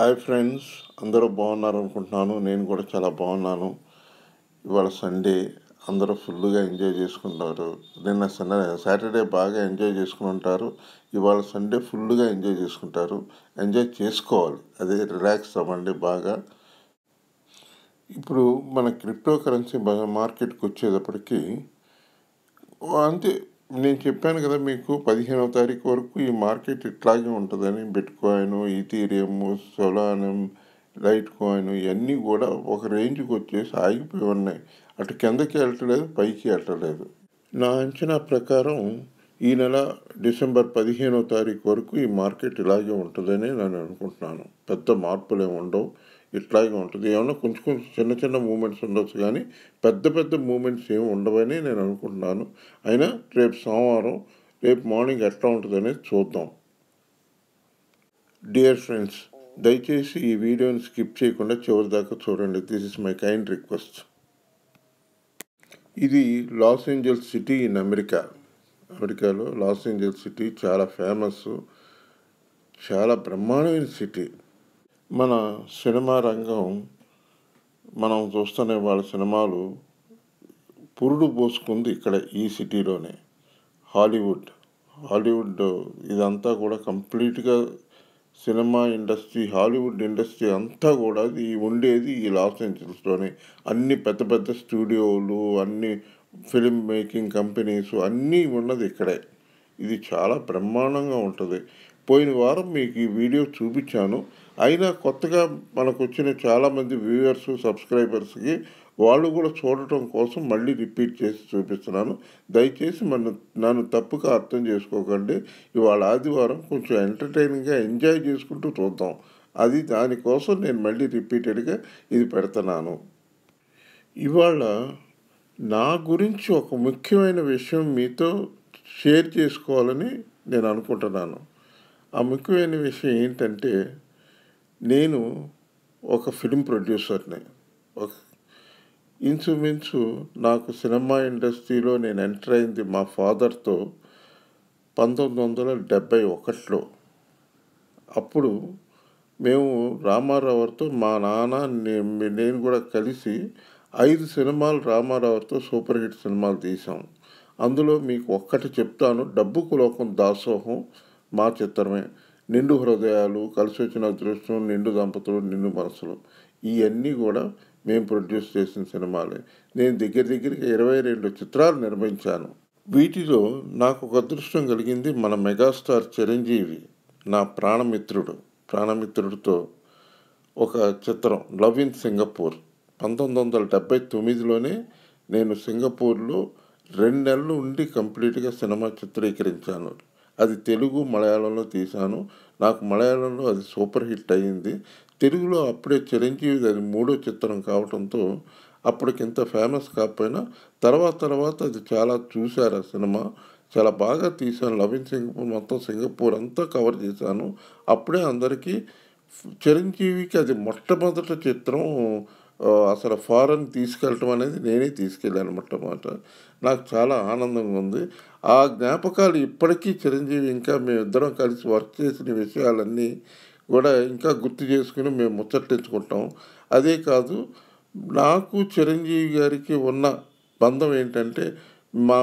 hi friends అందరూ బాగున్నారు అనుకుంటున్నాను నేను కూడా చాలా బాగున్నాను ఇవాళ సండే అందరూ ఫుల్గా ఎంజాయ్ చేసుకుంటారు నిన్న సాటర్డే బాగా ఎంజాయ్ చేసుకుని ఉంటారు ఇవాళ సండే ఫుల్గా ఎంజాయ్ చేసుకుంటారు ఎంజాయ్ చేసుకోవాలి అదే రిలాక్స్ అవ్వండి బాగా ఇప్పుడు మన క్రిప్టో కరెన్సీ మార్కెట్కి వచ్చేటప్పటికి అంతే నేను చెప్పాను కదా మీకు పదిహేనవ తారీఖు వరకు ఈ మార్కెట్ ఇట్లాగే ఉంటుందని bitcoin Ethereum Solana litecoin ఇవన్నీ కూడా ఒక రేంజ్కి వచ్చేసి ఆగిపోయి ఉన్నాయి అటు కిందకి వెళ్ళట్లేదు పైకి వెళ్ళట్లేదు నా అంచనా ప్రకారం ఈ నెల డిసెంబర్ పదిహేనో తారీఖు వరకు ఈ మార్కెట్ ఇలాగే ఉంటుందని నేను అనుకుంటున్నాను పెద్ద మార్పులు ఏమి ఉండవు ఇట్లాగే ఉంటుంది ఏమన్నా కొంచెం కొంచెం చిన్న చిన్న మూమెంట్స్ ఉండొచ్చు కానీ పెద్ద పెద్ద మూమెంట్స్ ఏమి ఉండవని నేను అనుకుంటున్నాను అయినా రేపు సోమవారం రేపు మార్నింగ్ ఎట్లా ఉంటుంది చూద్దాం డియర్ ఫ్రెండ్స్ దయచేసి ఈ వీడియోని స్కిప్ చేయకుండా చివరి దాకా చూడండి this is my kind request ఇది Los Angeles city in America అమెరికాలో లాస్ ఏంజల్స్ సిటీ చాలా ఫేమస్ చాలా బ్రహ్మాండమైన సిటీ మన సినిమా రంగం మనం చూస్తూనే వాళ్ళ సినిమాలు పురుడు పోసుకుంది ఇక్కడ ఈ సిటీలోనే హాలీవుడ్ హాలీవుడ్ ఇదంతా కూడా కంప్లీట్గా సినిమా ఇండస్ట్రీ హాలీవుడ్ ఇండస్ట్రీ అంతా కూడా అది ఉండేది ఈ లాస్ ఏంజల్స్లోనే అన్ని పెద్ద పెద్ద స్టూడియోలు అన్ని ఫిలిం మేకింగ్ కంపెనీస్ అన్నీ ఉన్నది ఇక్కడే ఇది చాలా బ్రహ్మాండంగా ఉంటుంది పోయిన వారం మీకు ఈ వీడియో చూపించాను అయినా కొత్తగా మనకు వచ్చిన చాలామంది వ్యూవర్స్ సబ్స్క్రైబర్స్కి వాళ్ళు కూడా చూడటం కోసం మళ్ళీ రిపీట్ చేసి చూపిస్తున్నాను దయచేసి మన నన్ను తప్పుగా అర్థం చేసుకోకండి ఇవాళ ఆదివారం కొంచెం ఎంటర్టైనింగ్గా ఎంజాయ్ చేసుకుంటూ చూద్దాం అది దానికోసం నేను మళ్ళీ రిపీటెడ్గా ఇది పెడుతున్నాను ఇవాళ నా గురించి ఒక ముఖ్యమైన విషయం మీతో షేర్ చేసుకోవాలని నేను అనుకుంటున్నాను ఆ ముఖ్యమైన విషయం ఏంటంటే నేను ఒక ఫిలిం ప్రొడ్యూసర్ని ఒక ఇంచుమించు నాకు సినిమా ఇండస్ట్రీలో నేను ఎంటర్ అయింది మా ఫాదర్తో పంతొమ్మిది వందల డెబ్భై ఒకటిలో అప్పుడు మేము రామారావుతో మా నాన్న నేను కూడా కలిసి ఐదు సినిమాలు రామారావుతో సూపర్ హిట్ సినిమాలు తీసాం అందులో మీకు ఒక్కటి చెప్తాను డబ్బుకు లోకం దాసోహం మా చిత్రమే నిండు హృదయాలు కలిసి వచ్చిన అదృష్టం నిండు దంపతులు నిండు మనసులు ఇవన్నీ కూడా మేము ప్రొడ్యూస్ చేసిన సినిమాలే నేను దగ్గర దగ్గరికి ఇరవై రెండు చిత్రాలు నిర్మించాను వీటిలో నాకు ఒక అదృష్టం కలిగింది మన మెగాస్టార్ చిరంజీవి నా ప్రాణమిత్రుడు ప్రాణమిత్రుడితో ఒక చిత్రం లవ్ ఇన్ సింగపూర్ పంతొమ్మిది వందల డెబ్బై తొమ్మిదిలోనే నేను సింగపూర్లో రెండు నెలలు ఉండి కంప్లీట్గా సినిమా చిత్రీకరించాను అది తెలుగు మలయాళంలో తీశాను నాకు మలయాళంలో అది సూపర్ హిట్ అయ్యింది తెలుగులో అప్పుడే చిరంజీవి అది మూడో చిత్రం కావడంతో అప్పటికింత ఫేమస్ కాకపోయినా తర్వాత తర్వాత అది చాలా చూశారు ఆ సినిమా చాలా బాగా తీశాను లవ్ ఇన్ సింగపూర్ మొత్తం సింగపూర్ అంతా కవర్ చేశాను అప్పుడే అందరికీ చిరంజీవికి అది మొట్టమొదటి చిత్రం అసలు ఫారెన్ తీసుకెళ్ళటం అనేది నేనే తీసుకెళ్ళాను మొట్టమొదట నాకు చాలా ఆనందంగా ఉంది ఆ జ్ఞాపకాలు ఇప్పటికీ చిరంజీవి ఇంకా మేమిద్దరం కలిసి వర్క్ చేసిన విషయాలన్నీ కూడా ఇంకా గుర్తు చేసుకుని మేము ముచ్చట్టించుకుంటాం అదే కాదు నాకు చిరంజీవి గారికి ఉన్న బంధం ఏంటంటే మా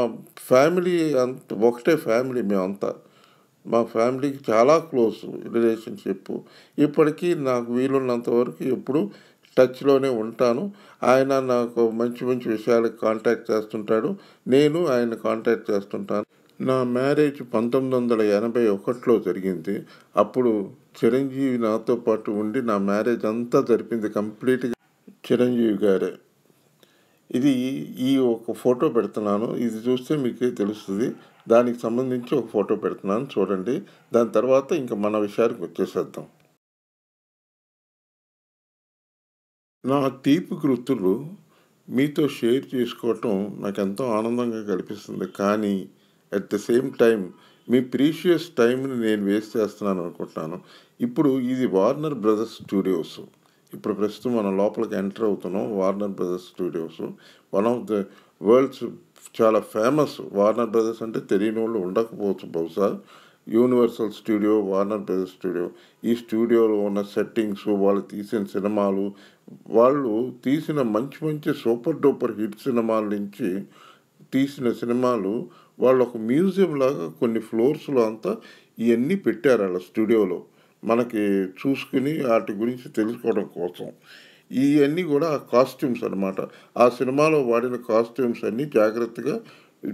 ఫ్యామిలీ అంత ఒకటే ఫ్యామిలీ మేమంతా మా ఫ్యామిలీకి చాలా క్లోజ్ రిలేషన్షిప్ ఇప్పటికీ నాకు వీలున్నంత వరకు ఎప్పుడు టచ్లోనే ఉంటాను ఆయన నాకు మంచి మంచి విషయాలకు కాంటాక్ట్ చేస్తుంటాడు నేను ఆయన కాంటాక్ట్ చేస్తుంటాను నా మ్యారేజ్ పంతొమ్మిది వందల ఎనభై ఒకటిలో జరిగింది అప్పుడు చిరంజీవి నాతో పాటు ఉండి నా మ్యారేజ్ అంతా జరిపింది కంప్లీట్గా చిరంజీవి గారే ఇది ఈ ఒక ఫోటో పెడుతున్నాను ఇది చూస్తే మీకే తెలుస్తుంది దానికి సంబంధించి ఒక ఫోటో పెడుతున్నాను చూడండి దాని తర్వాత ఇంకా మన విషయానికి వచ్చేసేద్దాం నా తీపి గుర్తులు మీతో షేర్ చేసుకోవటం నాకు ఎంతో ఆనందంగా కనిపిస్తుంది కానీ అట్ ద సేమ్ టైం మీ ప్రీషియస్ టైంని నేను వేస్ట్ చేస్తున్నాను అనుకుంటున్నాను ఇప్పుడు ఇది వార్నర్ బ్రదర్స్ స్టూడియోస్ ఇప్పుడు ప్రస్తుతం మనం లోపలికి ఎంటర్ అవుతున్నాం Warner Brothers Studios one of the world's చాలా ఫేమస్ వార్నర్ బ్రదర్స్ అంటే తెలియని వాళ్ళు ఉండకపోవచ్చు బహుశా Universal Studio Warner Brother Studio ఈ స్టూడియోలో ఉన్న సెట్టింగ్స్ వాళ్ళు తీసిన సినిమాలు వాళ్ళు తీసిన మంచి మంచి సూపర్ డూపర్ హిట్ సినిమాల నుంచి తీసిన సినిమాలు వాళ్ళు ఒక మ్యూజియం లాగా కొన్ని ఫ్లోర్స్లో అంతా ఇవన్నీ పెట్టారు అలా స్టూడియోలో మనకి చూసుకుని వాటి గురించి తెలుసుకోవడం కోసం ఇవన్నీ కూడా కాస్ట్యూమ్స్ అనమాట ఆ సినిమాలో వాడిన కాస్ట్యూమ్స్ అన్నీ జాగ్రత్తగా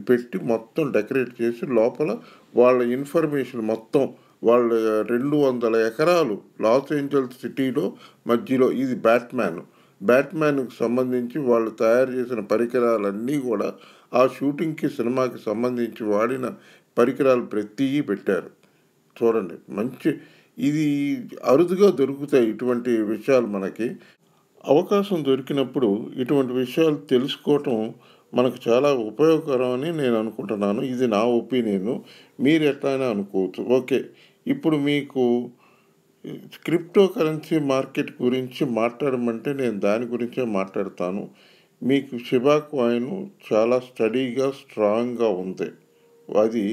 పెట్టి మొత్తం డెకరేట్ చేసి లోపల వాళ్ళ ఇన్ఫర్మేషన్ మొత్తం వాళ్ళ రెండు వందల ఎకరాలు లాస్ ఏంజల్స్ సిటీలో మధ్యలో ఇది బ్యాట్మ్యాన్ బ్యాట్మ్యాన్కి సంబంధించి వాళ్ళు తయారు చేసిన పరికరాలన్నీ కూడా ఆ షూటింగ్కి సినిమాకి సంబంధించి వాడిన పరికరాలు ప్రతి పెట్టారు చూడండి మంచి ఇది అరుదుగా దొరుకుతాయి ఇటువంటి విషయాలు మనకి అవకాశం దొరికినప్పుడు ఇటువంటి విషయాలు తెలుసుకోవటం మనకు చాలా అని నేను అనుకుంటున్నాను ఇది నా ఒపీనియను మీరు ఎట్లయినా అనుకోవచ్చు ఓకే ఇప్పుడు మీకు క్రిప్టో కరెన్సీ మార్కెట్ గురించి మాట్లాడమంటే నేను దాని గురించే మాట్లాడతాను మీకు షిబా కాయిన్ చాలా స్టడీగా స్ట్రాంగ్గా ఉంది అది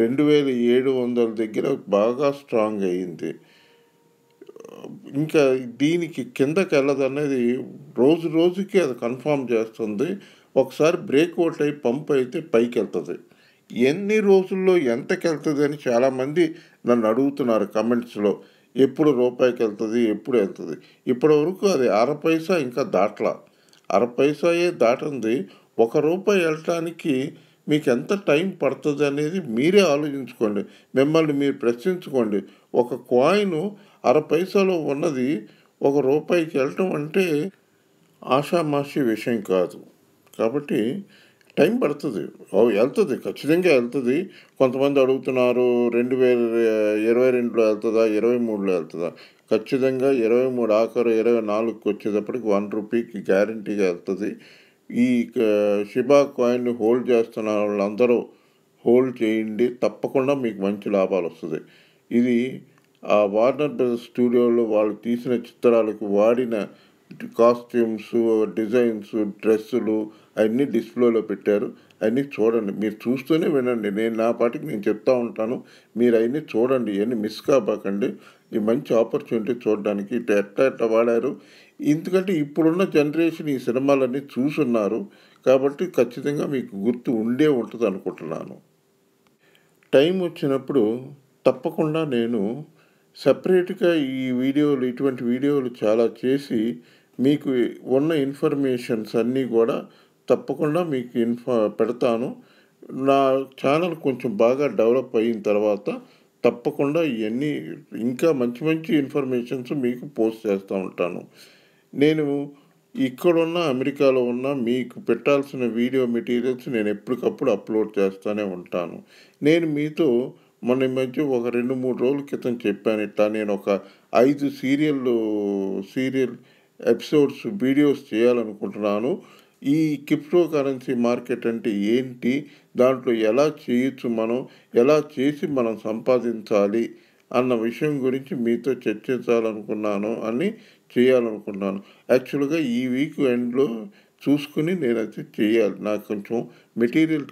రెండు వేల ఏడు వందల దగ్గర బాగా స్ట్రాంగ్ అయ్యింది ఇంకా దీనికి కిందకి వెళ్ళదనేది రోజు రోజుకి అది కన్ఫామ్ చేస్తుంది ఒకసారి బ్రేక్ అవుట్ అయి పంప్ అయితే పైకి వెళ్తుంది ఎన్ని రోజుల్లో ఎంతకి వెళ్తుంది అని చాలామంది నన్ను అడుగుతున్నారు కమెంట్స్లో ఎప్పుడు రూపాయికి వెళ్తుంది ఎప్పుడు వెళ్తుంది ఇప్పటి వరకు అది అర పైసా ఇంకా దాటలా అర పైసాయే దాటింది ఒక రూపాయి వెళ్ళటానికి మీకు ఎంత టైం పడుతుంది అనేది మీరే ఆలోచించుకోండి మిమ్మల్ని మీరు ప్రశ్నించుకోండి ఒక కాయిన్ అర పైసాలో ఉన్నది ఒక రూపాయికి వెళ్ళటం అంటే ఆషామాషి విషయం కాదు కాబట్టి టైం పడుతుంది వెళ్తుంది ఖచ్చితంగా వెళ్తుంది కొంతమంది అడుగుతున్నారు రెండు వేల ఇరవై రెండులో వెళ్తుందా ఇరవై మూడులో వెళ్తుందా ఖచ్చితంగా ఇరవై మూడు ఆఖరు ఇరవై నాలుగుకి వచ్చేటప్పటికి వన్ రూపీకి గ్యారంటీగా వెళ్తుంది ఈ షిబా కాయిన్ హోల్డ్ చేస్తున్న వాళ్ళందరూ హోల్డ్ చేయండి తప్పకుండా మీకు మంచి లాభాలు వస్తుంది ఇది ఆ వార్నర్ బ్రదర్స్ స్టూడియోలో వాళ్ళు తీసిన చిత్రాలకు వాడిన కాస్ట్యూమ్స్ డిజైన్స్ డ్రెస్సులు అన్నీ డిస్ప్లేలో పెట్టారు అన్నీ చూడండి మీరు చూస్తూనే వినండి నేను నా పాటికి నేను చెప్తా ఉంటాను మీరు అవన్నీ చూడండి ఇవన్నీ మిస్ కాబాకండి ఈ మంచి ఆపర్చునిటీ చూడడానికి ఇట్లా ఎట్లా ఎట్లా వాడారు ఎందుకంటే ఇప్పుడున్న జనరేషన్ ఈ సినిమాలన్నీ చూసున్నారు కాబట్టి ఖచ్చితంగా మీకు గుర్తు ఉండే ఉంటుంది అనుకుంటున్నాను టైం వచ్చినప్పుడు తప్పకుండా నేను సపరేట్గా ఈ వీడియోలు ఇటువంటి వీడియోలు చాలా చేసి మీకు ఉన్న ఇన్ఫర్మేషన్స్ అన్నీ కూడా తప్పకుండా మీకు ఇన్ఫ పెడతాను నా ఛానల్ కొంచెం బాగా డెవలప్ అయిన తర్వాత తప్పకుండా ఇవన్నీ ఇంకా మంచి మంచి ఇన్ఫర్మేషన్స్ మీకు పోస్ట్ చేస్తూ ఉంటాను నేను ఇక్కడున్న అమెరికాలో ఉన్న మీకు పెట్టాల్సిన వీడియో మెటీరియల్స్ నేను ఎప్పటికప్పుడు అప్లోడ్ చేస్తూనే ఉంటాను నేను మీతో మొన్న మధ్య ఒక రెండు మూడు రోజుల క్రితం చెప్పాను ఇట్లా నేను ఒక ఐదు సీరియల్ సీరియల్ ఎపిసోడ్స్ వీడియోస్ చేయాలనుకుంటున్నాను ఈ క్రిప్టో కరెన్సీ మార్కెట్ అంటే ఏంటి దాంట్లో ఎలా చేయొచ్చు మనం ఎలా చేసి మనం సంపాదించాలి అన్న విషయం గురించి మీతో చర్చించాలనుకున్నాను అని చేయాలనుకుంటున్నాను యాక్చువల్గా ఈ వీక్ ఎండ్లో చూసుకుని నేనైతే చేయాలి నాకు కొంచెం మెటీరియల్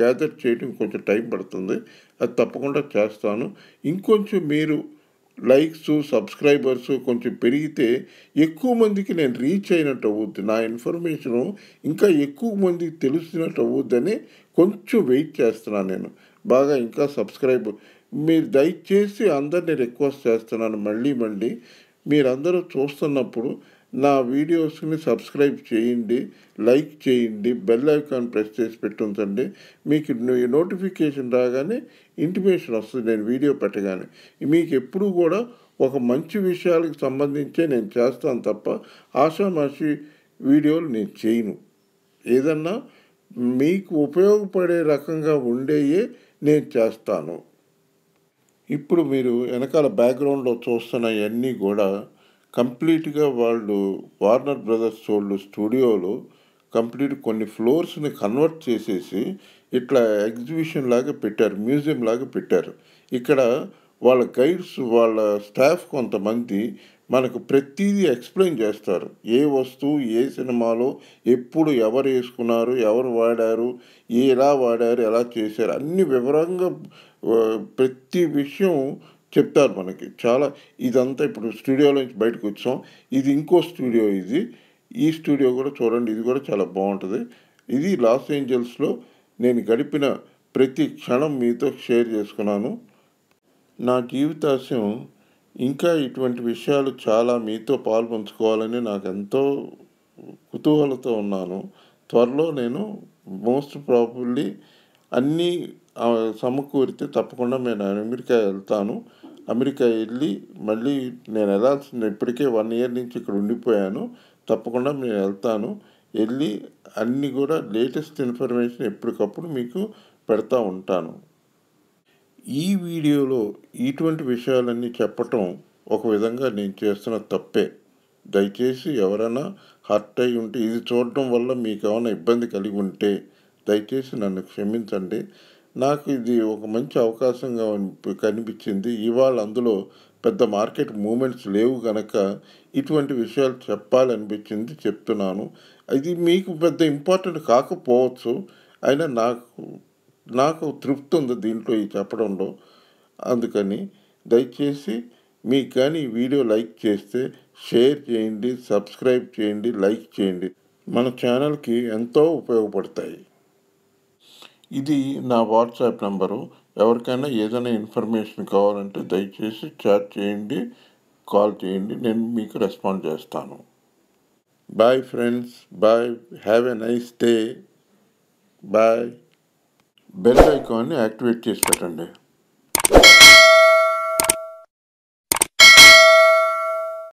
గ్యాదర్ చేయడం కొంచెం టైం పడుతుంది అది తప్పకుండా చేస్తాను ఇంకొంచెం మీరు లైక్స్ సబ్స్క్రైబర్స్ కొంచెం పెరిగితే ఎక్కువ మందికి నేను రీచ్ అయినట్టు అవ్వద్దు నా ఇన్ఫర్మేషను ఇంకా ఎక్కువ మందికి తెలుస్తున్నట్టు అని కొంచెం వెయిట్ చేస్తున్నాను నేను బాగా ఇంకా సబ్స్క్రైబ్ మీరు దయచేసి అందరినీ రిక్వెస్ట్ చేస్తున్నాను మళ్ళీ మళ్ళీ మీరందరూ చూస్తున్నప్పుడు నా వీడియోస్ని సబ్స్క్రైబ్ చేయండి లైక్ చేయండి బెల్ ఐకాన్ ప్రెస్ చేసి పెట్టుంచండి మీకు నోటిఫికేషన్ రాగానే ఇంటిమేషన్ వస్తుంది నేను వీడియో పెట్టగానే మీకు ఎప్పుడూ కూడా ఒక మంచి విషయాలకు సంబంధించే నేను చేస్తాను తప్ప ఆషామాషి వీడియోలు నేను చేయను ఏదన్నా మీకు ఉపయోగపడే రకంగా ఉండేయే నేను చేస్తాను ఇప్పుడు మీరు వెనకాల బ్యాక్గ్రౌండ్లో చూస్తున్న అన్నీ కూడా కంప్లీట్గా వాళ్ళు వార్నర్ బ్రదర్స్ వాళ్ళు స్టూడియోలో కంప్లీట్ కొన్ని ఫ్లోర్స్ని కన్వర్ట్ చేసేసి ఇట్లా ఎగ్జిబిషన్ లాగా పెట్టారు మ్యూజియం లాగా పెట్టారు ఇక్కడ వాళ్ళ గైడ్స్ వాళ్ళ స్టాఫ్ కొంతమంది మనకు ప్రతిదీ ఎక్స్ప్లెయిన్ చేస్తారు ఏ వస్తువు ఏ సినిమాలో ఎప్పుడు ఎవరు వేసుకున్నారు ఎవరు వాడారు ఎలా వాడారు ఎలా చేశారు అన్ని వివరంగా ప్రతి విషయం చెప్తారు మనకి చాలా ఇదంతా ఇప్పుడు స్టూడియోలో నుంచి బయటకు వచ్చాం ఇది ఇంకో స్టూడియో ఇది ఈ స్టూడియో కూడా చూడండి ఇది కూడా చాలా బాగుంటుంది ఇది లాస్ ఏంజల్స్లో నేను గడిపిన ప్రతి క్షణం మీతో షేర్ చేసుకున్నాను నా జీవితాశయం ఇంకా ఇటువంటి విషయాలు చాలా మీతో పాల్పంచుకోవాలని నాకు ఎంతో కుతూహలతో ఉన్నాను త్వరలో నేను మోస్ట్ ప్రాబబ్లీ అన్నీ సమకూరితే తప్పకుండా నేను అమెరికా వెళ్తాను అమెరికా వెళ్ళి మళ్ళీ నేను వెళ్ళాల్సిన ఇప్పటికే వన్ ఇయర్ నుంచి ఇక్కడ ఉండిపోయాను తప్పకుండా నేను వెళ్తాను వెళ్ళి అన్నీ కూడా లేటెస్ట్ ఇన్ఫర్మేషన్ ఎప్పటికప్పుడు మీకు పెడతా ఉంటాను ఈ వీడియోలో ఇటువంటి విషయాలన్నీ చెప్పటం ఒక విధంగా నేను చేస్తున్న తప్పే దయచేసి ఎవరైనా హర్ట్ అయి ఉంటే ఇది చూడటం వల్ల మీకు ఏమైనా ఇబ్బంది కలిగి ఉంటే దయచేసి నన్ను క్షమించండి నాకు ఇది ఒక మంచి అవకాశంగా కనిపించింది ఇవాళ అందులో పెద్ద మార్కెట్ మూమెంట్స్ లేవు కనుక ఇటువంటి విషయాలు చెప్పాలనిపించింది చెప్తున్నాను ఇది మీకు పెద్ద ఇంపార్టెంట్ కాకపోవచ్చు అయినా నాకు నాకు తృప్తి ఉంది దీంట్లో ఈ చెప్పడంలో అందుకని దయచేసి మీకు కానీ వీడియో లైక్ చేస్తే షేర్ చేయండి సబ్స్క్రైబ్ చేయండి లైక్ చేయండి మన ఛానల్కి ఎంతో ఉపయోగపడతాయి ఇది నా వాట్సాప్ నెంబరు ఎవరికైనా ఏదైనా ఇన్ఫర్మేషన్ కావాలంటే దయచేసి చాట్ చేయండి కాల్ చేయండి నేను మీకు రెస్పాండ్ చేస్తాను bye friends bye have a nice day bye bell ఐకాన్ని యాక్టివేట్ చేసి పెట్టండి